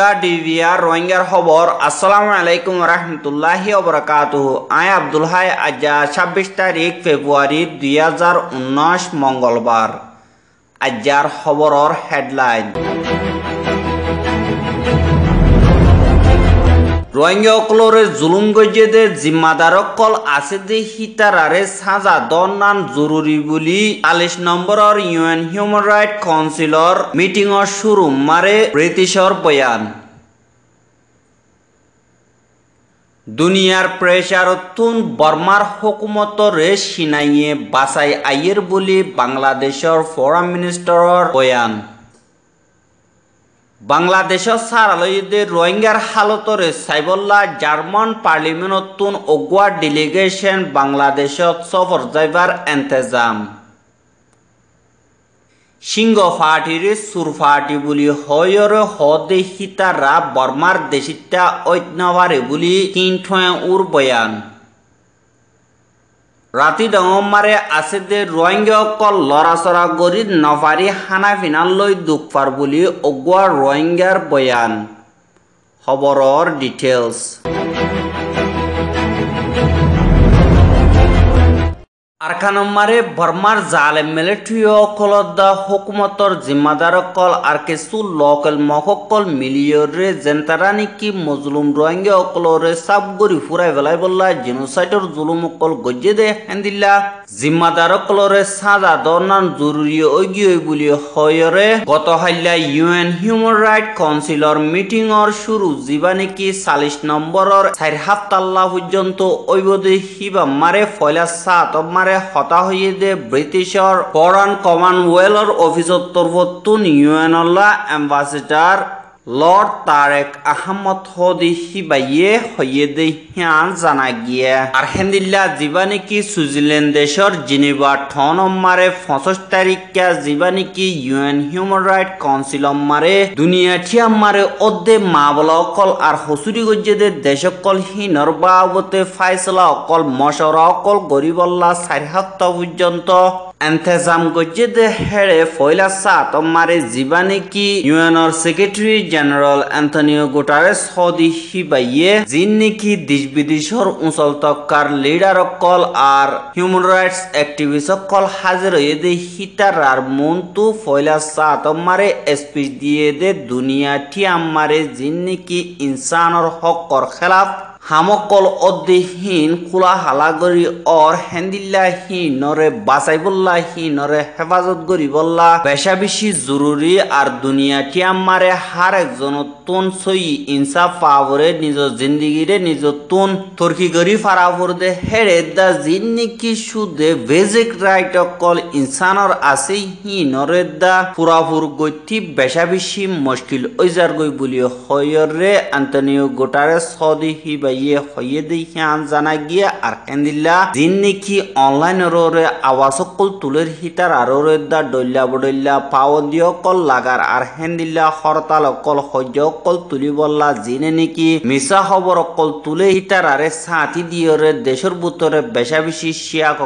দিবা ডিভিয়া রোহিঙ্গার খবর আসসালামু আলাইকুম রহমতুল্লাহ অবরাকাত আয় আব্দুল হাই আজ্জা ছাব্বিশ তারিখ ফেব্রুয়ারি দুই হাজার উনিশ মঙ্গলবার আজ্জার খবর হেডলাইন রোহিঙ্গা অকলরের জুলুম গজেদের জিম্মাদারকল আছে যে হিতারারে সাজা দনান জরুরি বুলি আলিশ নম্বরর ইউএন হিউম্যান রাইট কাউন্সিলর মিটিংর শুরু মারে ব্রিটিশর বয়ান দুনিয়ার প্রেসার তুন বর্মার হুকুমতরে সিনাইয়ে বাসাই আইয়ের বলি বাংলাদেশর ফরেন মিনিস্টারর বয়ান বাংলাদেশ সার আলোয়ীদের রোহিঙ্গার হালতরে সাইবল্লা জার্মান পার্লিমেন্টতুন অগুয়া ডেলিগেশন বাংলাদেশত সফর যাইবার এন্তেজাম সিংহ ফাটির সুর ফাটি বুলি হয়র হদে হিতারা বর্মার দেশিতা ঐতনাবারে বুলি কিন উর বয়ান ৰাতি ডঙমাৰে আছে যে ৰোহিংগীয়াসকল লৰা চৰা কৰি নভাৰি হানা লৈ দুখ পাৰ বুলি অগোৱা ৰোহিংগীয়াৰ বয়ান খবৰৰ ডিটেইলছ আরখানম্মারে বর্মার জালেম মিলিট্রিয় অকলদ্দা হুকুমতর জিম্মাদারকল আর কিছু লকল মহকল মিলিয়রে জেন্তারা নাকি মজলুম রোহিঙ্গা অকলরে সাবগরি ফুরাই ফেলাই বললা জেনোসাইটর জুলুম অকল গজ্জে দে হেন্দিল্লা জিম্মাদারকলরে সাজা দনান জরুরি ঐগিয় বুলি হয়রে গত হাইলা ইউএন হিউম্যান রাইট কাউন্সিলর মিটিংর শুরু যিবা নাকি চাল্লিশ নম্বরের চার হাফতাল্লা পর্যন্ত ঐবদে হিবা মারে ফয়লা সাত মারে ফায়ারে হতা হয়ে দে ব্রিটিশর ফরেন কমনওয়েলর অফিসর তরফতুন ইউএনল্লা অ্যাম্বাসেডার লর্ড তারেক আহমদ হদি বাইয়ে হইয়েদে হিয়ান জানা গিয়ে আর হেন্দিল্লা জীবানিকি সুইজারল্যান্ড দেশর জিনিবা ঠন অম্মারে পঁচিশ তারিখে যিবা ইউএন হিউম্যান রাইট কাউন্সিল অম্মারে দুনিয়া ঠিয়া মারে অর্ধে মা বলা অকল আর হসুরি গজ্জেদের দেশকল হি নরবাবতে ফাইসলা অকল মশরা অকল গরিবল্লা সাড়ে পর্যন্ত এন্থেজাম গজ্জেদে হেড়ে ফয়লা সাত মারে জিবানে কি ইউএনর সেক্রেটারি জেনারেল অ্যান্থনিও গুটারেস সদি হিবাইয়ে জিন নাকি দেশ বিদেশর উঁচল তক্কার লিডার কল আর হিউম্যান রাইটস অ্যাক্টিভিস্ট কল হাজির হয়ে দে হিতার আর মন্তু ফয়লা সাত মারে স্পিচ দিয়ে দে দুনিয়া ঠিয়াম মারে জিন নাকি ইনসানর হকর খেলাফ হামকল অদ্দিহীন খোলা হালাগরি অর হেন্দিল্লাহি নরে বাসাইবুল্লাহি নরে হেফাজত বললা বেশা বেশি জরুরি আর দুনিয়া মারে হার একজন তুন সই ইনসা পাবরে নিজ জিন্দিগিরে নিজ তুন তর্কি গরি ফারাফর দে হেরে দা জিন্নি কি সুদে বেজিক রাইট অকল ইনসানর আছে হি নরে দা পুরাপুর গতি বেশা বেশি মুশকিল ওইজার গই বলিও হয়রে আন্তনিও গোটারে সদি হি বাই ইয়ে হয়ে দিয়ে আন জানা গিয়ে আর কেন দিল্লা দিন নাকি অনলাইন রে আওয়াজ কল তুলের হিতার দিল্লা হরতাল অকল সহ্য কল তুলি বললা জিনে নাকি মিশা খবর অকল তুলে হিতার আরে সাথী দিয়ে রে দেশের বুতরে বেশা বেশি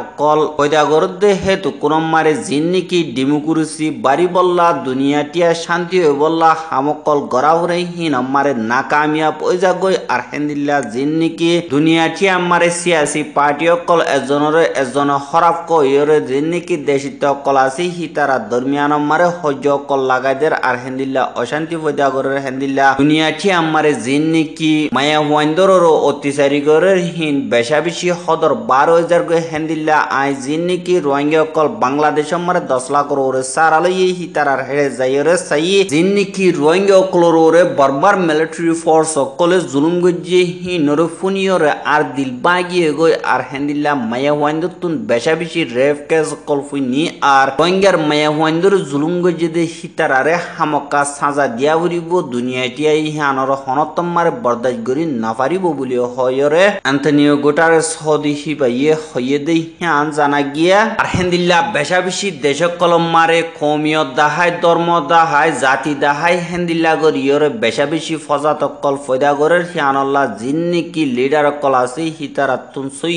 অকল কৈদাগর দেহে টুকুরম মারে জিন নাকি ডিমুকুরুসি বাড়ি বললা দুনিয়াটিয়া শান্তি হয়ে বললা হামকল গড়াউরে হিন আমারে নাকামিয়া পয়জা আর্হেন্দিল্লা জিন নেকি দুনিয়াটি আমারে সিয়াসি পার্টি অকল এজনরে এজন খরাব কইরে জিন নেকি দেশিত অকল আছে হিতারা ধর্মিয়ান আমারে হজ অকল লাগাইদের আর হেন্দিল্লা অশান্তি পয়দা করার হেন্দিল্লা দুনিয়াটি আমারে জিন নেকি মায়া হুয়াইন্দরর অত্যাচারী গরের হিন বেশাবেশি সদর বারো হাজার গে হেন্দিল্লা আই যিন নেকি রোহিঙ্গা অকল বাংলাদেশ আমারে দশ লাখ ওরে সারালই হিতারার হেড়ে যাইরে সাই জিন নেকি রোহিঙ্গা অকল ওরে বারবার মিলিটারি ফোর্স অকলে জুলুম গুঞ্জে হি নরফুনিয়র আর দিল বাগিয়ে গই আর হেন্দিল্লা মায়া হুয়াইন্দর তুন বেশা বেশি রেফ কেস কলফুই নি আর রোহিঙ্গার মায়া হুয়াইন্দর জুলুম গজ্জি দে হিতারারে হামকা সাজা দিয়া উড়িব দুনিয়াটিয়া ইহানর হনতম্মারে বরদাস গরি নাফারিব বলি হয়রে আন্তনিও গোটারে সদি হিবাইয়ে হইয়ে দে হিয়ান জানা গিয়া আর হেন্দিল্লা বেশা বেশি দেশ কলম মারে কমিয়ত দাহায় ধর্ম দাহায় জাতি দাহায় হেন্দিল্লা গরিয়রে বেশা বেশি ফজাত কল ফয়দা গরের আনল্লা জিন্নিকি লিডার অকল কলাসি হিতারাতুন সই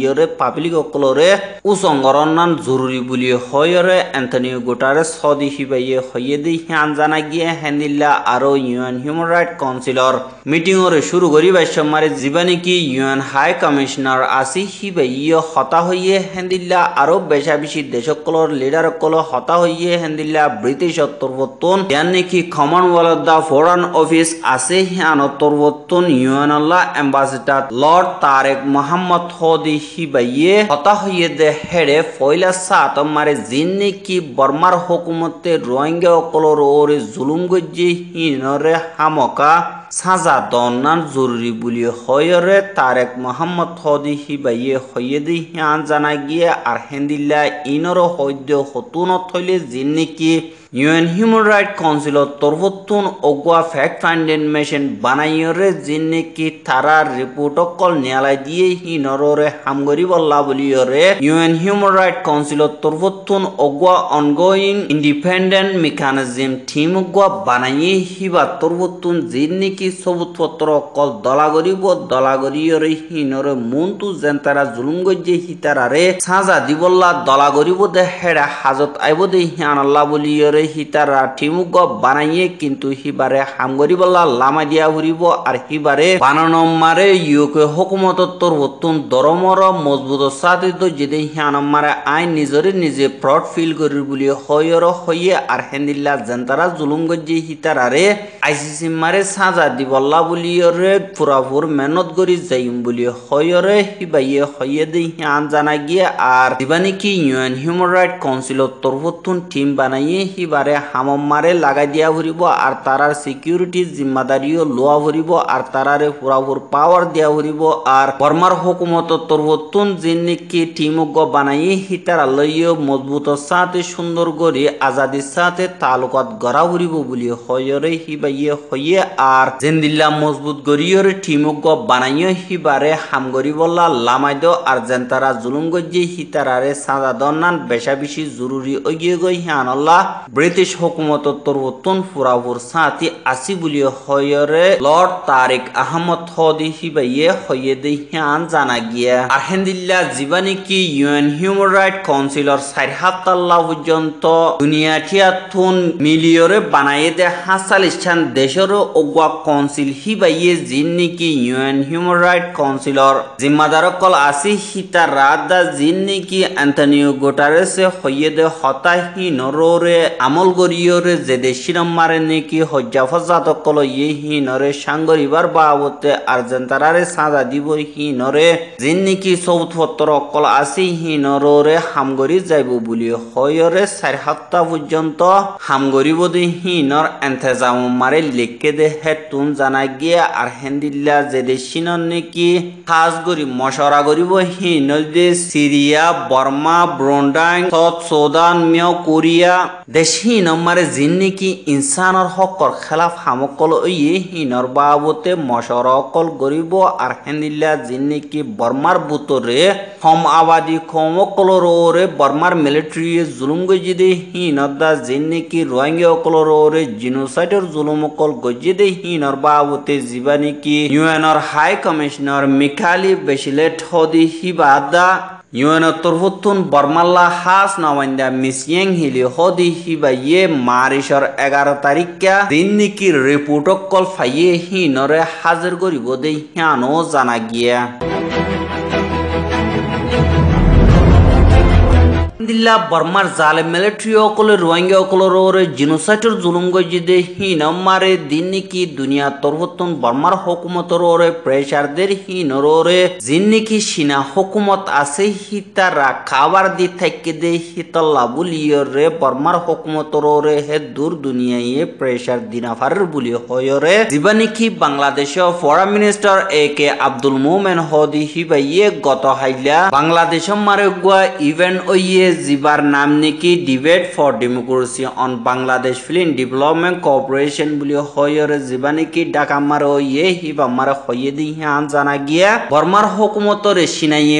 ইয়রে পাবলিক অকলরে উসংগরণ নান জরুরি বুলি হয়রে অ্যান্থনিও গোটারে সদি হিবাইয়ে হইয়ে দি হ্যান জানা গিয়ে হ্যান্দিল্লা আরো ইউএন হিউম্যান রাইট কাউন্সিলর মিটিংরে শুরু করি বাইশমারে জীবানী কি ইউএন হাই কমিশনার আসি হিবাইয়ে হতা হইয়ে হ্যান্দিল্লা আরো বেশাবেশি দেশকলর লিডার অকল হতা হইয়ে হ্যান্দিল্লা ব্রিটিশ তর্বতন ইয়ান নাকি কমনওয়েলথ দা ফরেন অফিস আছে হ্যান তর্বত নতুন ইউএনআল্লাহ এম্বাসিডার লর্ড তারেক মোহাম্মদ হদি হিবাইয়ে হতা হইয়ে দে হেড়ে ফয়লা সাত মারে জিন্নি কি বর্মার হুকুমতে রোহিঙ্গা অকলর ওরে জুলুম গজ্জি হিনরে হামকা সাজা দন্নান জরুরি বুলি হয়রে তারেক মোহাম্মদ হদি হিবাইয়ে হইয়ে দি হিয়ান জানা গিয়ে আর হেন্দিল্লা ইনর হৈদ্য হতুন থইলে জিন্নি কি ইউএন হিউম্যান রাইট কাউন্সিলর তরফতুন অগুয়া ফ্যাক্ট ফাইন্ডিং মেশিন বানাইয়রে জিনে কি তারা রিপোর্ট অকল নিয়ালাই দিয়ে হি নররে হামগরি বল্লা বলিয়রে ইউএন হিউম্যান রাইট কাউন্সিলর তরফতুন অগুয়া অনগোয়িং ইন্ডিপেন্ডেন্ট মেকানিজম টিম অগুয়া বানাইয়ে হিবা তরফতুন জিনে কি সবুতপত্র অকল দলাগরিব দলাগরিয়রে হি নরে মনতু যেন তারা জুলুম গজ্জে হি তারারে সাজা দিবল্লা দলাগরিব দে হেরা হাজত আইব দে হি আনাল্লা বলিয়রে হিতারা ঠিমুক বানাইয়ে কিন্তু হিবারে হামগরি বল্লা লামা দিয়া ঘুরিব আর হিবারে বানানো মারে ইউকে হকুমতত্বর বতুন দরমর মজবুত সাধিত যদি হিয়ানম মারে আইন নিজরে নিজে ফ্রড ফিল করি বলি হয়র হইয়ে আর হেন্দিল্লা জেন্তারা জুলুম গজ্জি হিতারারে আইসিসি মারে সাজা দিবল্লা বলিয়রে পুরাপুর মেহনত করি যাইম বলি হয়রে হিবাইয়ে হইয়ে দি হিয়ান জানা গিয়ে আর দিবানিকি কি ইউএন হিউম্যান রাইট কাউন্সিলর তরফতুন টিম বানাইয়ে হিবা বারে হামম্মারে লাগাই দিয়া ভরিব আর তারার সিকিউরিটি জিম্মাদারিও লোয়া ভরিব আর তারারে পুরাপুর পাওয়ার দিয়া ভরিব আর বর্মার হুকুমত তরবতুন জিন্নিকি টিমগ্য বানাই হিতারা লইও মজবুত সাথে সুন্দর গড়ি আজাদির সাথে তালুকাত গড়া ভরিব বলি হয়রে হিবাইয়ে হইয়ে আর জেন্দিল্লা মজবুত গড়িয়র টিমগ্য বানাইও হিবারে হাম বল্লা লামাই দ আর জেন্তারা জুলুম গজ্জি হিতারারে সাদা দন্নান বেশা বেশি জরুরি অগিয়ে গই হিয়ানল্লাহ ব্রিটিশ হুকুমত তরুতন ফুরাবুর সাঁতি আসি বলি হয়রে লর্ড তারিক আহমদ হদি হিবাইয়ে হইয়ে দেই হ্যান জানা গিয়া আহেন্দিল্লা হেন্দিল্লা যিবা নাকি ইউএন হিউম্যান রাইট কাউন্সিলর সাইড হাতাল্লা পর্যন্ত দুনিয়া টিয়াতুন মিলিয়রে বানাইয়ে দে হাসাল ইচ্ছান দেশের অগুয়া কাউন্সিল হিবাইয়ে জিন নাকি ইউএন হিউম্যান রাইট কাউন্সিলর জিম্মাদারকল আসি হিতা রাদা জিন নাকি অ্যান্টনিও গোটারেসে হইয়ে দে হতাহি নরোরে আমল গরিয়রে জেদে শিরম মারে নেকি হজ্জা ফজ্জাত কল ইয়ে হিনরে সাঙ্গরিবার বাবতে আর্জেন্তারারে সাজা দিব হিনরে জিন নেকি সৌত ফত্তর অকল আসি হিনরে হামগরি যাইব বুলি হয়রে চার সপ্তাহ পর্যন্ত হামগরিব দি হিনর এন্তেজাম মারে লিখে দে হেতুন জানা গিয়ে আর হেন্দিল্লা জেদে শিনর নেকি খাস গরি মশরা গরিব হিনর দে সিরিয়া বর্মা ব্রন্ডাইন সৎ সোদান মিয় কোরিয়া দেশ বেছিন যি নেকি ইনচানৰ হকৰ খেলাফ সামকল ইয়ে সিনৰ বাবতে মচৰকল কৰিব আৰু সেনিলা যি নেকি বৰ্মাৰ বুটৰে সম আবাদী সমকলৰৰে বৰ্মাৰ মিলিটেৰীয়ে জুলুম গজি দে সি সিনদা যি নেকি ৰোহিংগীসকলৰৰে জিনোচাইডৰ জুলুম অকল গজি দে সিনৰ বাবতে যিবা নেকি ইউ এনৰ হাই কমিশ্যনাৰ মিখালী বেচিলেট হদি সিবাদা ইউএনও তরফুত্তুন বর্মাল্লা হাস নওয়াইন্দা মিসিয়েং হিলি হদি হিবাইয়ে মারিশর এগারো তারিখা দিন নিকি রিপোর্টক কল ফাইয়ে হিনরে হাজির করিব দে হিয়ানো জানা গিয়া দিল্লা বর্মার জালে মিলিটারিসকলে জুলুঙ্গ জিদে জুলুমগজিদে হিনমাৰে দিন নেকি দুনিয়া তৰফতন বর্মার দের প্ৰেছাৰদের হিনৰৰে জিন নেকি চীনা হকুমত আছে হিতাৰা খাবার দি থাকে দে হিতল্লা রে বর্মার হকুমতৰৰে হে দূৰ দুনিয়ায়ে প্ৰেছাৰ দিনাফাৰৰ বুলি রে যিবা নেকি বাংলাদেশৰ foreign minister A K Abdul Momen হদি হিবাইয়ে গত হাইলা বাংলাদেশ মাৰে গোৱা ইভেন্ট অয়ে জিবার নাম নাকি debate for democracy on Bangladesh film development corporation বুলি হয়রে জিবা নেকি ডাকামার ইয়ে হিবা মার হয়ে দি হ্যাঁ জানা গিয়া বর্মার হকুমতরে সিনাইয়ে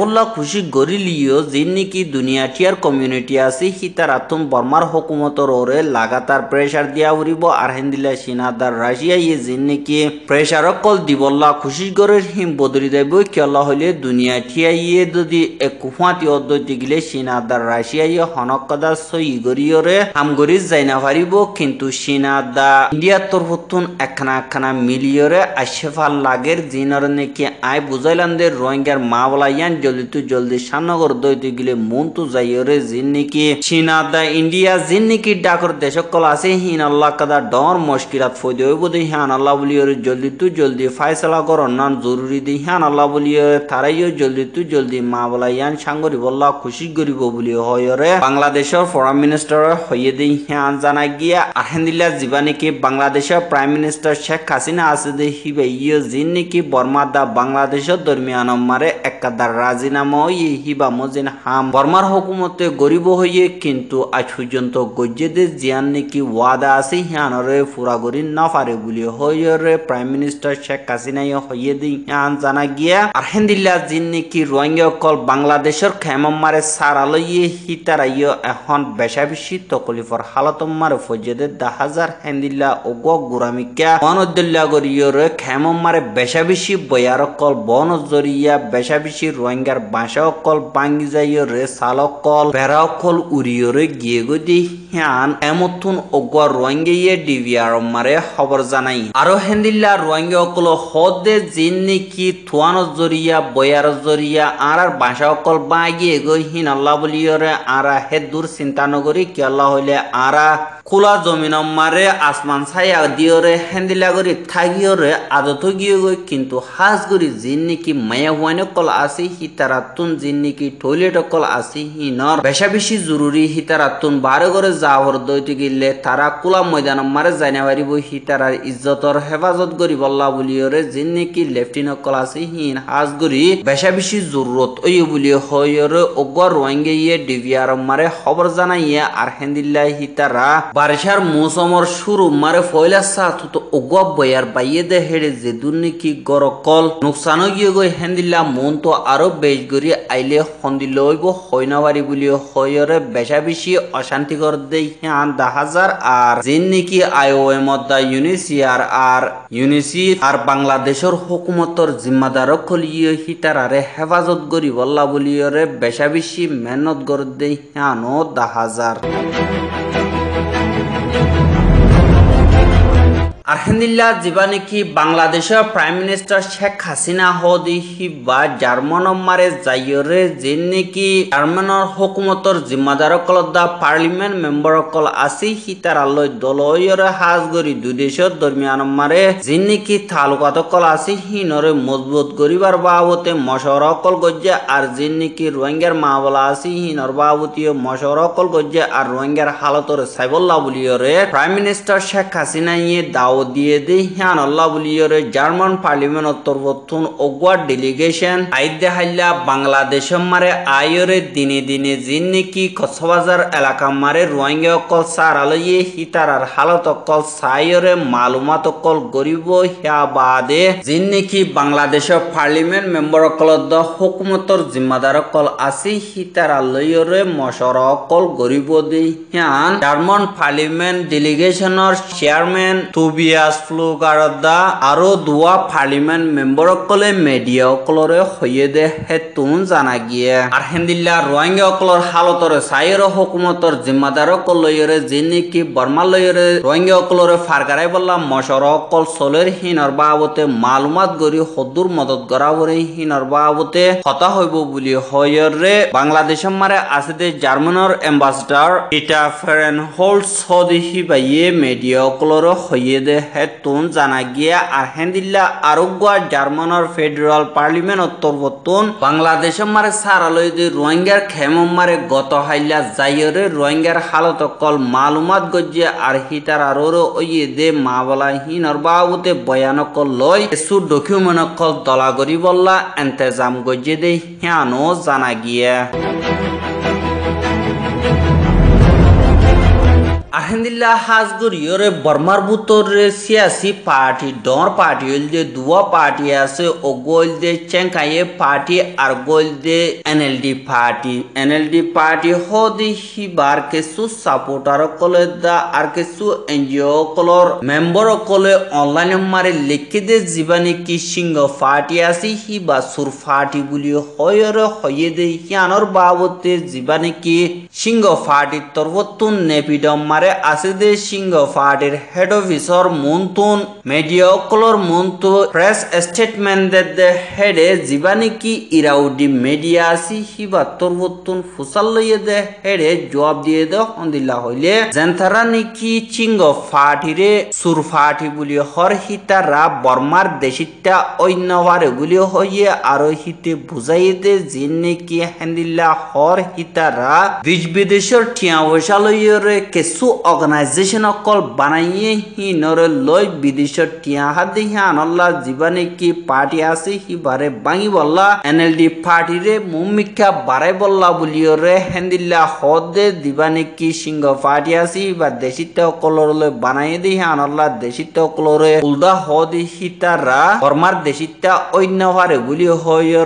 বললা খুশি গরিলিও যে নাকি দুনিয়া টিয়ার কমিউনিটি আছে হিতার আতুম বর্মার হকুমতর ওরে লাগাতার প্রেসার দিয়া উড়িব আর হিন্দিলা সিনাদার রাশিয়া ইয়ে যে নাকি প্রেসার অকল দিবল্লা খুশি গরের হিম বদরি দেব কেলা হলে দুনিয়া টিয়া ইয়ে যদি এক কুফাতি অদ্বৈত গিলে সিনা আদার রাশিয়াই হনকদা সই গরিয়রে হামগরিজ যাইনা পারিব কিন্তু সিনাদা ইন্ডিয়া তরফতুন একখানা একখানা মিলিয়রে আশেফাল লাগের জিনার নাকি আই বুঝাইলাম দে রোহিঙ্গার মা বলাইয়ান জলদি তু জলদি সানগর দইতে গিলে মন তু যাইয়রে জিন নাকি সিনাদা ইন্ডিয়া জিন নাকি ডাকর দেশকল আছে হিন আল্লাহ কাদা ডর মুশকিলাত ফয়দে হইব দে হিয়ান আল্লাহ বলিয়রে জলদি তু জলদি ফায়সালা কর নান জরুরি দি হিয়ান আল্লাহ বলিয়রে তারাইও জলদি তু জলদি মা বলাইয়ান সাঙ্গরি বল্লা খুশি করিব বুলি হয়ৰে বাংলাদেশৰ ফৰেন মিনিষ্টাৰৰ হৈয়েদি হ্যাঁ জানা গিয়া আহেন্দিলা যিবা নেকি বাংলাদেশৰ প্ৰাইম মিনিস্টার শেখ হাসিনা আছে দে হিবে ইয়ো যি নেকি বর্মা দা বাংলাদেশৰ দৰমিয়ান মাৰে একাদার রাজিনামা ইয়ে হিবা মজিন হাম বৰ্মাৰ হকুমতে গৰিব হইয়ে কিন্তু আজ গজ্জে দে জিয়ান নেকি ওয়াদা আছে সিয়ানৰে ফুৰা কৰি নাফাৰে বুলি প্রাইম প্ৰাইম শেখ হাসিনা হইয়ে হৈয়েদি হ্যাঁ জানা গিয়া আহেন্দিলা যি নেকি কল বাংলাদেশৰ খেমমাৰে চাৰা আলইয়ে হিতারাইয় এখন বেশাবেশি তকলিফর হালাতম্মার ফজেদে দাহাজার হেন্দিল্লা ওগ গুরামিকা বনদুল্লা গরিয়র খেমম্মারে বেশাবেশি বয়ারকল বনজরিয়া বেশাবেশি রোহিঙ্গার বাঁশা বাঁশাকল বাঙ্গিজাইয় রে সালকল বেড়াকল উড়িয়রে গিয়ে গদি হ্যান এমতুন ওগ রোহিঙ্গিয়ে ডিভিয়ার মারে খবর জানাই আরো হেন্দিল্লা রোহিঙ্গা অকল হদে জিন কি থুয়ান জরিয়া বয়ার জরিয়া আর বাঁশা অকল বাগিয়ে গো হিন আল্লাহ তাবলিয়রে আরা হেদুর চিন্তা নগরী কিয়লা হইলে আরা খোলা জমিন মারে আসমান ছায়া দিয়রে হেন্দিলা গরি থাকিয়রে আদত গিয়ে গই কিন্তু হাজ গরি জিন নাকি মায়া হুয়ানে কল আসি হিতারাতুন জিন নাকি টয়লেট কল আসি হিনর বেশা বেশি জরুরি হিতারাতুন বারে গরে যাওয়ার দৈতে গিলে তারা কোলা ময়দান মারে পারিব হিতারার ইজ্জতর হেফাজত গরি বল্লা বলিয়রে জিন নাকি লেফটিন কল আসি হিন হাজ গরি বেশা বেশি জরুরত ওই বলি হয়রে গিয়ে ইয়ে ডিভিয়ার মারে খবর জানাইয়ে আর হেন্দিল্লাই হিতারা বারিশার মৌসমর শুরু মারে ফয়লা সাথ তো অগব বয়ার বাইয়ে দে হেড়ে যে দুর্নীতি গরকল নোকসান গিয়ে গই হেন্দিল্লা মন তো আরো বেশ গড়ি আইলে সন্দি লইব হইনাবারি বুলি হয়রে বেশা বেশি অশান্তিকর দেই হ্যাঁ দাহাজার আর যে নাকি আই ও এম দা ইউনিসিয়ার আর ইউনিসি আর বাংলাদেশের হুকুমতর জিম্মাদারক খলিয়ে হিতারারে হেফাজত গরি বল্লা বলিয়রে বেশা বেশি এনত গরদ্দেই আনত দা হাজার আলহামদুলিল্লাহ জীবানে নাকি বাংলাদেশের প্রাইম মিনিস্টার শেখ হাসিনা হদিহি বা জার্মান মারে জাইয়রে যে নেকি জার্মানৰ হুকুমতৰ কল দা পার্লিমেন্ট মেম্বারকল আসি সীতারালয় দলয়রে গরি দুই দেশের দরমিয়ান মারে যে নেকি তালুকাতকল আসি নরে মজবুত করিবার বাবতে কল গজ্জে আর যে নেকি রোহিঙ্গার মাহবলা আসি নর বাবতীয় কল গজ্জে আর রোহিঙ্গার হালতর সাইবল্লা বলিয়রে প্রাইম মিনিস্টার শেখ হাসিনা ইয়ে দাও দিয়ে হ্যান আল্লাহ বুলিয়রে জার্মান পার্লিমেন্টর তরবতুন অগুয়ার ডেলিগেশন আইদে হাইলা বাংলাদেশ মারে আয়রে দিনে দিনে জিন নেকি কসবাজার এলাকা মারে রোহিঙ্গা অকল সার আলয়ে হিতারার হালত অকল সায়রে মালুমাত অকল গরিব হিয়া বাদে জিন কি বাংলাদেশের পার্লিমেন্ট মেম্বার অকল দ হুকুমতর জিম্মাদার অকল আসি হিতারা লইরে মশর অকল গরিব দি হ্যান জার্মান পার্লিমেন্ট ডেলিগেশনের চেয়ারম্যান তুবি পিয়াজ ফ্লু গাৰদা আৰু দুৱা পাৰ্লিমেণ্ট মেম্বৰসকলে মেডিয়াসকলৰে দে হেতুন জানাগিয়ে আৰ্হেন্দিল্লা ৰোহিংগীসকলৰ হালতৰে চাইৰ হকুমতৰ জিম্মাদাৰসকলৈৰে যি নেকি বৰ্মালৈৰে ৰোহিংগীসকলৰে ফাৰগাৰাই বলা অকল চলেৰ হীনৰ বাবতে মালুমাত কৰি সদূৰ মদত গৰাবৰে হীনৰ বাবতে হতা হ'ব বুলি হয়ৰে বাংলাদেশৰ মাৰে আছে দে জাৰ্মানৰ এম্বাছাডাৰ ইটা ফেৰেন হোল্ড সদিহি বাইয়ে মেডিয়াসকলৰ দে হেতুন জানা গিয়া আর হেন্দিল্লা আরোগ্যা জার্মানর ফেডারাল পার্লিমেন্ট তরবতুন বাংলাদেশ মারে সারালয় দি রোহিঙ্গার খেমম মারে গত হাইলা জাইয়রে রোহিঙ্গার হালত কল মালুমাত গজ্জে আর হিতার আরোর ওয়ে দে মাবলা হিনর বাবুতে কল লয় এসু ডকুমেন্ট কল তলাগরি বল্লা ইন্তজাম গজ্জে দে হ্যানো জানা গিয়া আহমদুল্লাহ হাজগুর ইয়রে বর্মার বুতরে সিয়াসি পার্টি ডর পার্টি হইল দে দুয়া পার্টি আছে ও গোল দে চেঙ্কাইয়ে পার্টি আর গোল দে এনএলডি পার্টি এনএলডি পার্টি হদি হিবার কিছু সাপোর্টার কলে দা আর কিছু এনজিও কলর মেম্বার কলে অনলাইন মারে লিখে দে জীবানি কি সিংহ পার্টি আছে হিবা সুর পার্টি বলি হয়রে হয়ে দে হিয়ানোর বাবতে জীবানি কি সিংহ পার্টি তরবতুন নেপিডম মারে আরে আসিদে সিংহ পার্টির হেড অফিসর মন্তুন মেডিয়াকলর মন্তু প্রেস স্টেটমেন্টের হেডে জীবানি কি ইরাউডি মিডিয়া আসি হিবা বত্তুন ফুসাল লইয়ে দে হেডে জবাব দিয়ে দে হন্দিল্লা হইলে জেন্থারা নাকি চিঙ্গ ফাটিরে সুর ফাটি বলি হর হিতারা বর্মার দেশিতা অন্য পারে গুলি হইয়ে আরো হিতে বুঝাইয়ে দে যে নাকি হ্যান্দিল্লা হর হিতারা দেশ বিদেশের ঠিয়া পয়সা লইয়ে কেসু অর্গানাইজেশনকল বানাইয়ে হি নরে লৈ বিদেশ টিয়া হাতে হিয়ানল্লা জীবনে কি পার্টি আছে হি বারে বাঙি বললা এনএলডি রে মুমিক্ষা বারে বললা বুলিও রে হেন্দিল্লা হদে দিবানে কি সিংহ পার্টি আছে বা দেশিত কলরলে বানাইয়ে দি হিয়ানল্লা দেশিত কলরে উলদা হদে হিতারা ফরমার দেশিতা অন্য হারে বুলি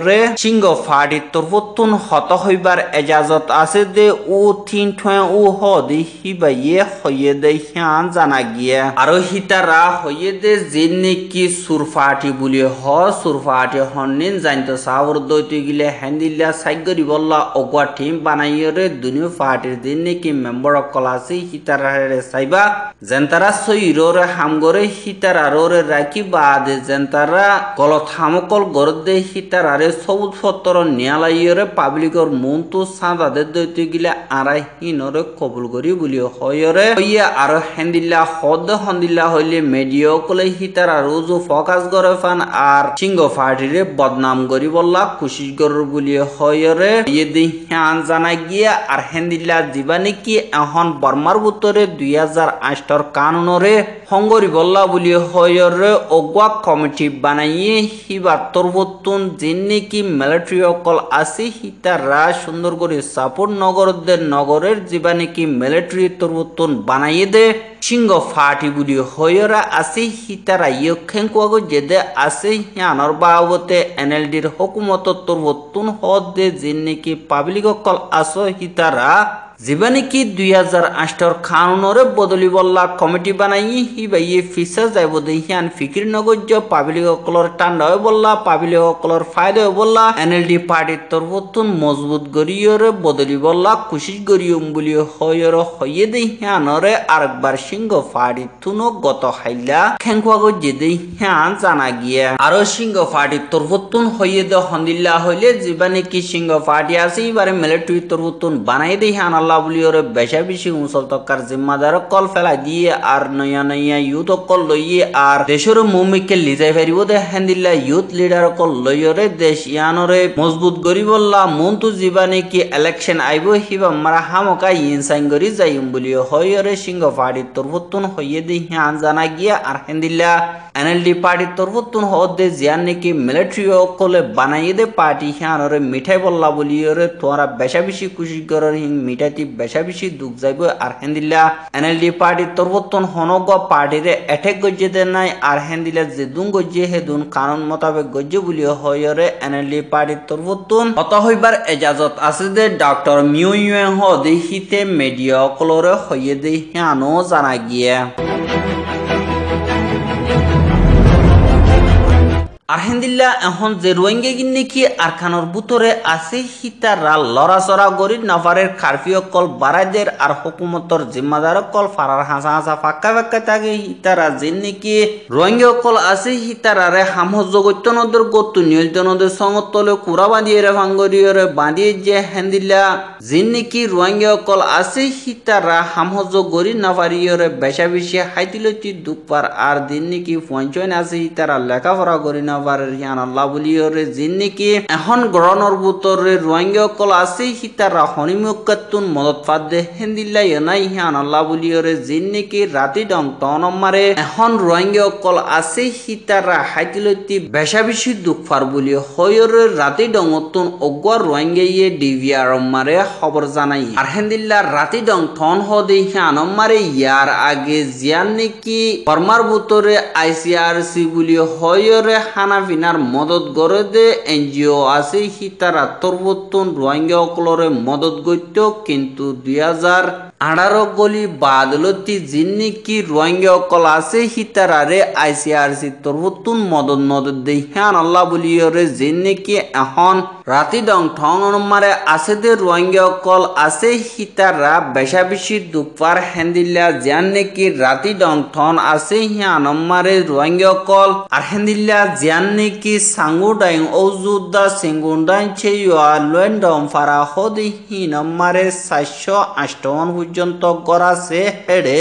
রে সিংহ পার্টি তরফতুন হত হইবার এজাজত আছে দে ও থিন ঠয় ও হদে ইয়ে হইয়েদে হ্যাঁ জানা গিয়ে আরো হিতারা হইয়েদে জিন নাকি সুরফাহাটি বলি হ সুরফাহাটি হন্নিন জানতো সাহর দৈত গিলে হ্যান্দিল্লা সাইগরি বল্লা অগুয়া টিম বানাইয়রে দুনিয় ফাহাটির দিন নাকি মেম্বর কলাসি হিতারারে সাইবা জেন্তারা সইরোরে হামগরে হিতারারোরে রাখি বাদে জেন্তারা গলত হামকল গরদে হিতারারে সবুজ ফত্তর নিয়ালাইয়রে পাবলিকর মন তো সাঁদাদের দৈত গিলে আড়াই হিনরে কবুল করি বলি হয় ভিতরে হইয়া আর হেন্দিল্লা হদ হন্দিল্লা হইলে মেডিও কলে হিতার আর উজু ফকাস গরে ফান আর সিংহ ফাটিরে বদনাম গরি বললা খুশি গর বলি হয়রে ইয়ে দি হ্যাঁ জানা গিয়া আর হেন্দিল্লা দিবা কি এখন বর্মার উত্তরে দুই হাজার আষ্টর কানুনরে হঙ্গরি বল্লা বলি হয়রে অগুয়া কমিটি বানাইয়ে হিবা তরবতুন যে কি মিলিটারি অকল আসি হিতার রা সুন্দর করে সাপোর্ট নগরদের নগরের জীবা কি মিলিটারি তরবতুন মতন বানাইয়ে দে সিংহ ফাটিগুড়ি হইরা আসি হিতারা ইয়ক্ষেন কুয়াগো জেদে আছে হিয়ানোর বাবতে এনএলডির হকুমত তোর হদ দে যে নাকি পাবলিক অকল আস হিতারা জীবনে কি দুই হাজার আষ্টর খানরে বদলি বল্লা কমিটি বানাই হি বাইয়ে ফিসা যাইব দেহিয়ান ফিকির নগজ্য পাবলিক অকলর টান্ডা হয়ে বললা পাবলিক অকলর ফায়দা হয়ে বললা এনএলডি পার্টির তরফতুন মজবুত গরিয়রে বদলি বললা কুশিস গরিয়ম বলি হয়র হইয়ে দেহিয়ানরে আরেকবার সিংহ পার্টির তুন গত হাইলা খেঙ্কুয়া গজ্যে দেহিয়ান জানা গিয়া আরো সিংহ পার্টির তরফতুন হইয়ে দে হন্দিল্লা হইলে জীবনে কি সিংহ পার্টি আছে এবারে মেলে টুই তরফতুন বানাই দেহিয়ান আল্লাহ আল্লাহলিওরে বেশা বেশি মুসল তক্কার জিম্মাদার কল ফেলা দিয়ে আর নয়া নয়া ইউথ কল লইয়ে আর দেশের মুমিককে লিজাই ফেরিব দে হেন্দিল্লা ইউথ লিডার কল লইয়রে দেশ ইয়ানরে মজবুত গরিবল্লা মন্তু জীবানে কি ইলেকশন আইব হিবা মারা হামকা ইনসাইন গরি যাইম বলিও হইয়রে সিংহ পার্টির তরফতুন হইয়ে দি হ্যাঁ জানা গিয়া আর হেন্দিল্লা এনএলডি পার্টির তরফতুন হদে জিয়ান নাকি মিলিটারি কলে বানাইয়ে দে পার্টি হ্যাঁ মিঠাই বললা বলিয়রে তোরা বেশা বেশি খুশি করার হিং মিঠাইতে এটি বেশা বেশি দুঃখ যাইব আর হেন দিলা এন এল ডি পার্টি তরবতন হনগ পার্টিরে দে নাই আর হেন দিলা যে দুন গজ্জে হে দুন কানুন মোতাবেক গজ্জে বুলি হয়রে এন এল ডি পার্টি হত হইবার এজাজত আছে যে ডক্টর মিউ ইউয়ে হ দেখিতে মেডিয়া কলরে হইয়ে দেহি আনো জানা গিয়ে আর হেন্দিল্লা এখন যে রোহিঙ্গা গিন্নি কি আরখানোর বুতরে আছে হিতারা লড়াচড়া গরিব নাফারের খারফি অকল বারাইদের আর হকুমতর জিম্মাদার অকল ফারার হাঁসা হাঁসা ফাঁকা ফাঁকা থাকে হিতারা যে নাকি রোহিঙ্গা অকল আছে হিতারারে হামহযোগত্য নদীর গত নিয়োজিত নদীর সঙ্গতলে কুড়া বাঁধিয়ে রে ভাঙ্গরিয়রে বাঁধিয়ে যে হেন্দিল্লা যে নাকি রোহিঙ্গা অকল আছে হিতারা হামহযোগ গরিব নাফারিয়রে বেছা বেশি হাইতিলতি দুপার আর দিন নাকি পঞ্চয়ন আছে হিতারা লেখাপড়া করি না বারের হিয়ান আল্লাহ বলিয়রে জিন্নি এখন গড়নর বুতরে রোহিঙ্গসকল আছে সীতারা হনিমুকাতুন মদত ফাদ দে হেন্দিল্লা ইয়নাই হিয়ান আল্লাহ বলিয়রে জিন্নি রাতি ডং টন মারে এখন রোহিঙ্গসকল আছে সীতারা হাইতিলতি বেশা বেশি দুঃখ ফার বলি হয়রে রাতি ডংতুন অগুয়া রোহিঙ্গাইয়ে ডিভিয়ার মারে খবর জানাই আর হেন্দিল্লা রাতি ডং ঠন হদে হিয়ান মারে ইয়ার আগে জিয়ান নাকি ফরমার বুতরে আইসিআরসি বলি হয়রে হান খানাপিনার মদত গড়ে এন জি আছে সি তাৰ আঁতৰবৰ্তন মদত গত্য কিন্তু দুই হাজাৰ আড়ারো গলি বাদলতি জিন্নি কি রোহিঙ্গা অকল আছে হিতারারে আইসিআরসি তরবতুন মদত মদত দেহান আল্লাহ বলিয়রে জিন্নি কি এখন রাতি ডং ঠং অনুমারে আছে দে রোহিঙ্গা অকল আছে হিতারা বেশা বেশি দুপার হেন্দিল্লা জিয়ান নাকি রাতি ডং ঠন আছে হিয়ান অনুমারে রোহিঙ্গা অকল আর হেন্দিল্লা জিয়ান নাকি সাঙ্গু ডাইং ঔজুদ্দা সিঙ্গুন ডাইন ছেইয়া লোয়েন ডং ফারা হদি হিন মারে সাতশো হুজ পর্যন্ত করা সে হেডে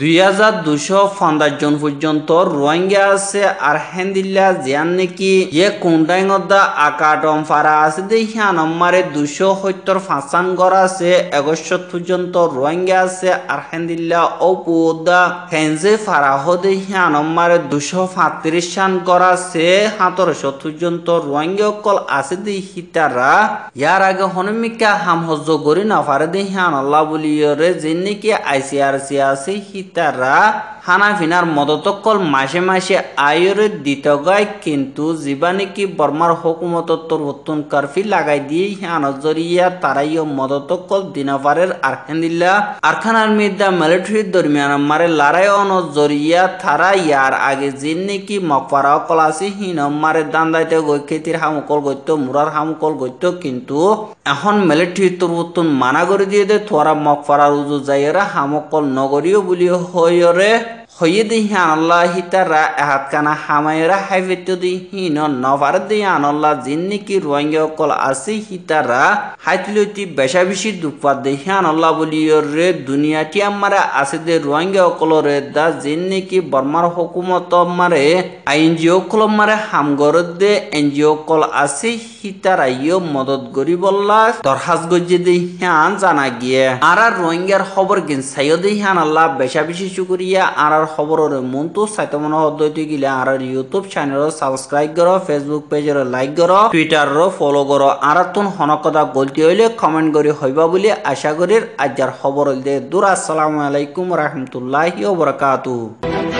দুই হাজার দুশো পঞ্চাশ জন পর্যন্ত রোহিঙ্গা আছে আর হেন্দিল্লা জিয়ান নাকি ইয়ে কুন্ডাইঙদা আকাটম ফারা আছে দে হিয়ানম্মারে দুশো সত্তর ফাঁসান গড় আছে এগস্ট পর্যন্ত রোহিঙ্গা আছে আর হেন্দিল্লা অপুদা হেঞ্জে ফারা হদে হিয়ানম্মারে দুশো পঁয়ত্রিশ সান গড় আছে সতেরোশো পর্যন্ত রোহিঙ্গা অকল আছে দে হিতারা ইয়ার আগে হনমিকা হাম হজ্জ করি না ফারে দে হিয়ান আল্লাহ বলিয়রে যে নাকি আইসিআরসি আছে dará হানাফিনার মদতকল মাসে মাসে আয়ুরের দিত গায় কিন্তু জীবানিকি বর্মার হকুমতত্বর উত্তন কারফি লাগাই দিয়ে আনজরিয়া তারাইও মদতকল দিনাপারের আরখানিল্লা আরখানার মির্দা মিলিটারির দরমিয়ান মারে লড়াই অনজরিয়া তারা ইয়ার আগে জিন নাকি মকপারা কলাসি হিন মারে দান্দাইতে গৈ খেতির হামুকল গত্য মুরার হামুকল গত্য কিন্তু এখন মিলিটারির তোর মানা করে দিয়ে দে থা মকপারা রুজু যাইয়েরা হামকল নগরীয় বলিও হইরে হইয়ে দিহি আনল্লাহ হিতারা এহাতখানা হামায়রা হাইভেত দিহীন নভার দি আনল্লাহ জিন্নিকি রোহিঙ্গা অকল আসি হিতারা হাইতলতি বেশাবেশি দুপা দিহি আনল্লাহ বলিও রে দুনিয়াটি আমারা আছে দে রোহিঙ্গা অকল রে দা জিন্নিকি বর্মার হুকুমত মারে আইনজি অকল মারে হামগর দে এনজি অকল আসি হিতারা ইয় মদত গরি বললা দরহাজ গজ্জে দিহান জানা গিয়ে আর রোহিঙ্গার খবর গিন সাইয় দিহান আল্লাহ বেশাবেশি শুকরিয়া আর আর খবরের মনতো সাইতে হদ্দতি গিলে আর ইউটিউব চ্যানেল সাবস্ক্রাইব কর ফেসবুক পেজর লাইক কর টুইটার রো ফলো কর আর তুন হনকদা গলতি হইলে কমেন্ট করে হইব বলে আশা করি আজার খবর দিয়ে দূর আসসালামু আলাইকুম রহমতুল্লাহি ওবরকাতু Thank